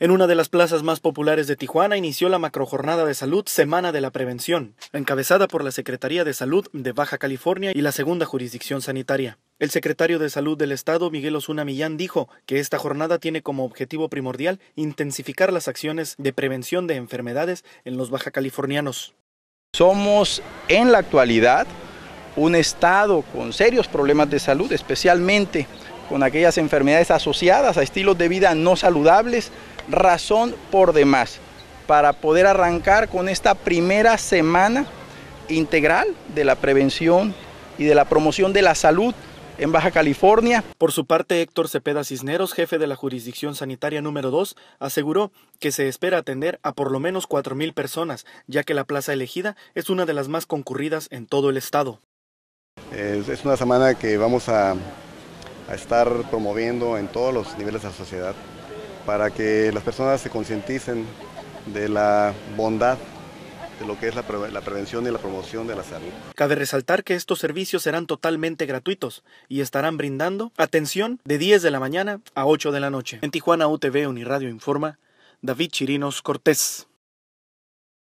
En una de las plazas más populares de Tijuana inició la macrojornada de salud Semana de la Prevención, encabezada por la Secretaría de Salud de Baja California y la Segunda Jurisdicción Sanitaria. El secretario de Salud del Estado, Miguel Osuna Millán, dijo que esta jornada tiene como objetivo primordial intensificar las acciones de prevención de enfermedades en los baja californianos. Somos en la actualidad un estado con serios problemas de salud, especialmente con aquellas enfermedades asociadas a estilos de vida no saludables, razón por demás para poder arrancar con esta primera semana integral de la prevención y de la promoción de la salud en Baja California. Por su parte, Héctor Cepeda Cisneros, jefe de la jurisdicción sanitaria número 2, aseguró que se espera atender a por lo menos 4.000 personas, ya que la plaza elegida es una de las más concurridas en todo el estado. Es una semana que vamos a, a estar promoviendo en todos los niveles de la sociedad para que las personas se concienticen de la bondad de lo que es la, prevención y la promoción de la salud. Cabe resaltar que estos servicios serán totalmente gratuitos y estarán brindando atención de 10 de la mañana a 8 de la noche. En Tijuana UTV Uniradio Informa, David Chirinos Cortés.